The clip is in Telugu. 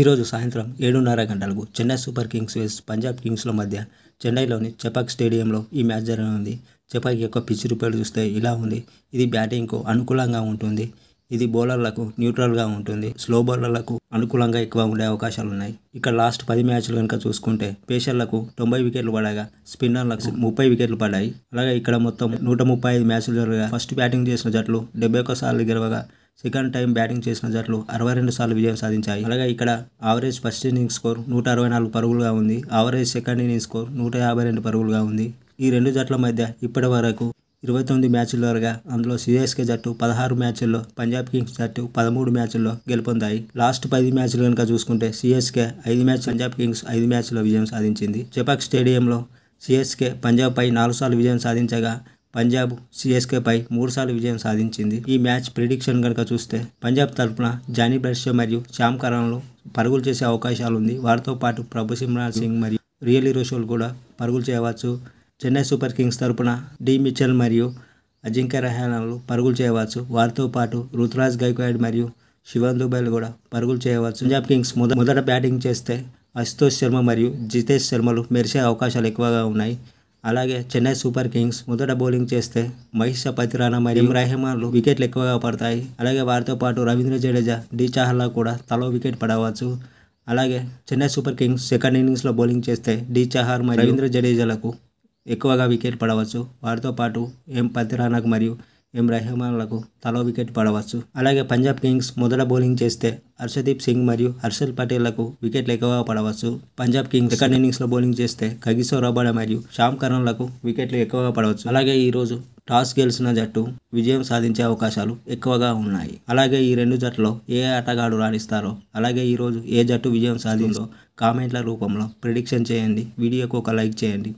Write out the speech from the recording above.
ఈరోజు సాయంత్రం ఏడున్నర గంటలకు చెన్నై సూపర్ కింగ్స్ వేస్ పంజాబ్ కింగ్స్ల మధ్య చెన్నైలోని చెపాక్ స్టేడియంలో ఈ మ్యాచ్ జరగనుంది చెపాక్ యొక్క పిచ్ రూపాయలు చూస్తే ఇలా ఉంది ఇది బ్యాటింగ్కు అనుకూలంగా ఉంటుంది ఇది బౌలర్లకు న్యూట్రల్గా ఉంటుంది స్లో బౌలర్లకు అనుకూలంగా ఎక్కువ ఉండే అవకాశాలు ఉన్నాయి ఇక్కడ లాస్ట్ పది మ్యాచ్లు కనుక చూసుకుంటే పేషర్లకు తొంభై వికెట్లు పడగా స్పిన్నర్లకు ముప్పై వికెట్లు పడ్డాయి అలాగే ఇక్కడ మొత్తం నూట ముప్పై ఐదు మ్యాచ్లు జరగగా ఫస్ట్ బ్యాటింగ్ చేసిన జట్లు డెబ్బై ఒక్క సార్లు గెలవగా సెకండ్ టైం బ్యాటింగ్ చేసిన జట్లు అరవై రెండు సార్లు విజయం సాధించాయి అలాగే ఇక్కడ ఆవరేజ్ ఫస్ట్ ఇన్నింగ్ స్కోర్ నూట అరవై నాలుగు పరుగులుగా ఉంది ఆవరేజ్ సెకండ్ ఇన్నింగ్ స్కోర్ నూట యాభై రెండు పరుగులుగా ఉంది ఈ రెండు జట్ల మధ్య ఇప్పటి వరకు ఇరవై తొమ్మిది మ్యాచ్ల వరగా అందులో సిఎస్కే జట్టు పదహారు మ్యాచ్ల్లో పంజాబ్ కింగ్స్ జట్టు పదమూడు మ్యాచ్ల్లో గెలుపొందాయి లాస్ట్ పది మ్యాచ్లు కనుక చూసుకుంటే సిఎస్కే ఐదు మ్యాచ్ పంజాబ్ కింగ్స్ ఐదు మ్యాచ్లో విజయం సాధించింది చెపాక్ స్టేడియంలో సిఎస్కే పంజాబ్ పై నాలుగు సార్లు విజయం సాధించగా పంజాబ్ సిఎస్కేపై మూడుసార్లు విజయం సాధించింది ఈ మ్యాచ్ ప్రిడిక్షన్ కనుక చూస్తే పంజాబ్ తరఫున జానీ బ్రష్ మరియు శ్యామ్ కరణ్లు పరుగులు చేసే అవకాశాలు ఉంది వారితో పాటు ప్రభు సిమ్రాన్ సింగ్ మరియు రియల్ రోషోలు కూడా పరుగులు చేయవచ్చు చెన్నై సూపర్ కింగ్స్ తరఫున డి మిచెల్ మరియు అజింక్య రహానాలు పరుగులు చేయవచ్చు వారితో పాటు రుతురాజ్ గైక్వాడ్ మరియు శివన్ దుబాయ్ కూడా పరుగులు చేయవచ్చు పంజాబ్ కింగ్స్ మొదట బ్యాటింగ్ చేస్తే అశుతోష్ శర్మ మరియు జితేష్ శర్మలు మెరిసే అవకాశాలు ఎక్కువగా ఉన్నాయి అలాగే చెన్నై సూపర్ కింగ్స్ మొదట బౌలింగ్ చేస్తే మహిష పతిరాణ మరియు రెహమాన్లు వికెట్లు ఎక్కువగా పడతాయి అలాగే వారితో పాటు రవీంద్ర జడేజా డి చాహల్లా కూడా తలో వికెట్ పడవచ్చు అలాగే చెన్నై సూపర్ కింగ్స్ సెకండ్ ఇన్నింగ్స్లో బౌలింగ్ చేస్తే డి చహార్ మరియు రవీంద్ర జడేజాలకు ఎక్కువగా వికెట్ పడవచ్చు వారితో పాటు ఎం పతిరాణకు మరియు ఎం రెహమాన్లకు తలో వికెట్ పడవచ్చు అలాగే పంజాబ్ కింగ్స్ మొదట బౌలింగ్ చేస్తే హర్షదీప్ సింగ్ మరియు హర్షల్ పటేళ్లకు వికెట్లు ఎక్కువగా పడవచ్చు పంజాబ్ కింగ్స్ సెకండ్ ఇన్నింగ్స్లో బౌలింగ్ చేస్తే కగిసో రబాడ మరియు శ్యామ్ కరణ్లకు వికెట్లు ఎక్కువగా పడవచ్చు అలాగే ఈరోజు టాస్ గెలిచిన జట్టు విజయం సాధించే అవకాశాలు ఎక్కువగా ఉన్నాయి అలాగే ఈ రెండు జట్టులో ఏ ఆటగాడు రాణిస్తారో అలాగే ఈరోజు ఏ జట్టు విజయం సాధిందో కామెంట్ల రూపంలో ప్రిడిక్షన్ చేయండి వీడియోకు ఒక లైక్ చేయండి